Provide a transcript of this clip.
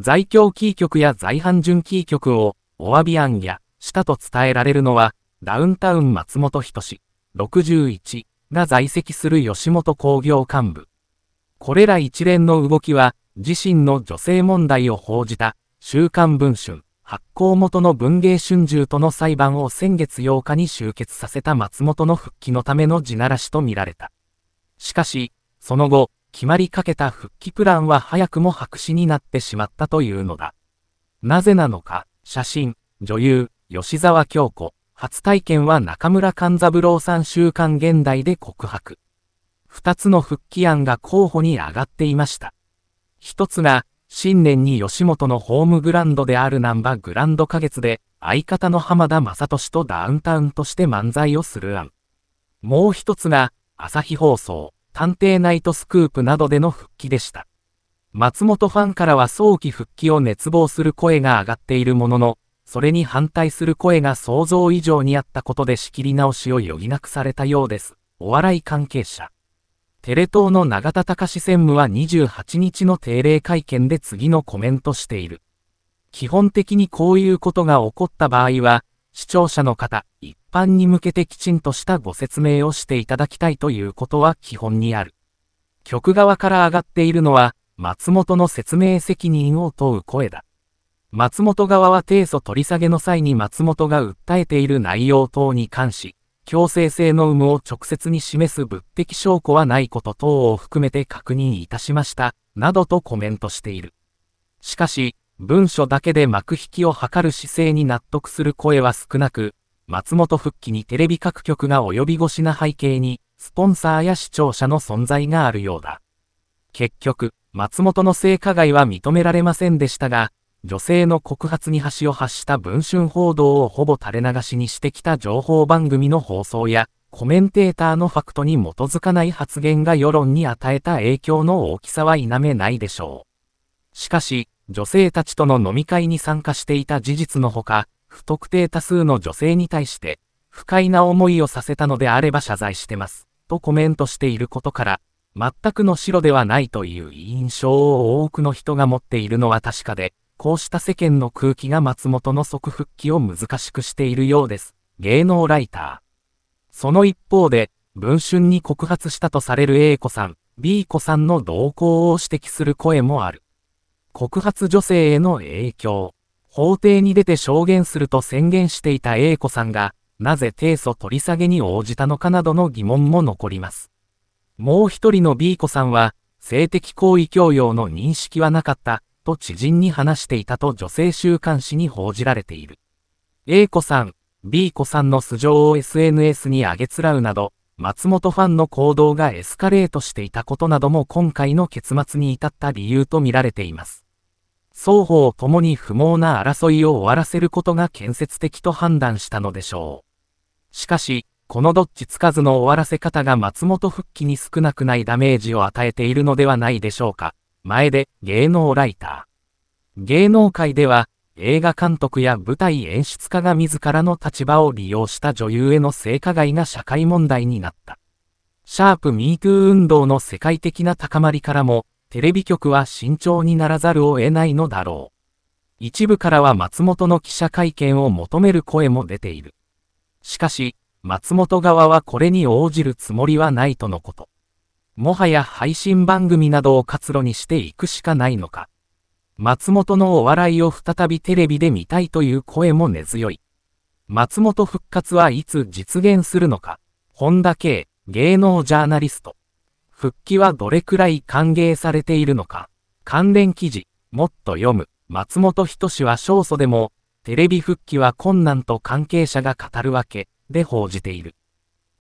在京キー局や在阪準キー局を、お詫び案や、したと伝えられるのは、ダウンタウン松本人志、61が在籍する吉本工業幹部。これら一連の動きは、自身の女性問題を報じた、週刊文春、発行元の文芸春秋との裁判を先月8日に終結させた松本の復帰のための地ならしとみられた。しかし、その後、決まりかけた復帰プランは早くも白紙になってしまったというのだ。なぜなのか、写真、女優、吉沢京子、初体験は中村勘三郎さん週刊現代で告白。二つの復帰案が候補に上がっていました。一つが、新年に吉本のホームグランドである難波グランド花月で、相方の浜田雅俊とダウンタウンとして漫才をする案。もう一つが、朝日放送、探偵ナイトスクープなどでの復帰でした。松本ファンからは早期復帰を熱望する声が上がっているものの、それに反対する声が想像以上にあったことで仕切り直しを余儀なくされたようです。お笑い関係者。テレ東の永田隆専務は28日の定例会見で次のコメントしている。基本的にこういうことが起こった場合は、視聴者の方、一般に向けてきちんとしたご説明をしていただきたいということは基本にある。局側から上がっているのは、松本の説明責任を問う声だ。松本側は提訴取り下げの際に松本が訴えている内容等に関し、強制性の有無を直接に示す物的証拠はないこと等を含めて確認いたしました、などとコメントしている。しかし、文書だけで幕引きを図る姿勢に納得する声は少なく、松本復帰にテレビ各局が及び腰な背景に、スポンサーや視聴者の存在があるようだ。結局、松本の性加害は認められませんでしたが、女性の告発に端を発した文春報道をほぼ垂れ流しにしてきた情報番組の放送や、コメンテーターのファクトに基づかない発言が世論に与えた影響の大きさは否めないでしょう。しかし、女性たちとの飲み会に参加していた事実のほか、不特定多数の女性に対して、不快な思いをさせたのであれば謝罪してます、とコメントしていることから、全くの白ではないという印象を多くの人が持っているのは確かで、こうした世間の空気が松本の即復帰を難しくしているようです。芸能ライター。その一方で、文春に告発したとされる A 子さん、B 子さんの動向を指摘する声もある。告発女性への影響。法廷に出て証言すると宣言していた A 子さんが、なぜ提訴取り下げに応じたのかなどの疑問も残ります。もう一人の B 子さんは、性的行為強要の認識はなかった、と知人に話していたと女性週刊誌に報じられている。A 子さん、B 子さんの素性を SNS に上げつらうなど、松本ファンの行動がエスカレートしていたことなども今回の結末に至った理由とみられています。双方ともに不毛な争いを終わらせることが建設的と判断したのでしょう。しかし、このどっちつかずの終わらせ方が松本復帰に少なくないダメージを与えているのではないでしょうか。前で芸能ライター。芸能界では映画監督や舞台演出家が自らの立場を利用した女優への性加害が社会問題になった。シャープミートゥー運動の世界的な高まりからも、テレビ局は慎重にならざるを得ないのだろう。一部からは松本の記者会見を求める声も出ている。しかし、松本側はこれに応じるつもりはないとのこと。もはや配信番組などを活路にしていくしかないのか。松本のお笑いを再びテレビで見たいという声も根強い。松本復活はいつ実現するのか。本田圭、芸能ジャーナリスト。復帰はどれくらい歓迎されているのか。関連記事、もっと読む。松本人志は勝訴でも、テレビ復帰は困難と関係者が語るわけで報じている。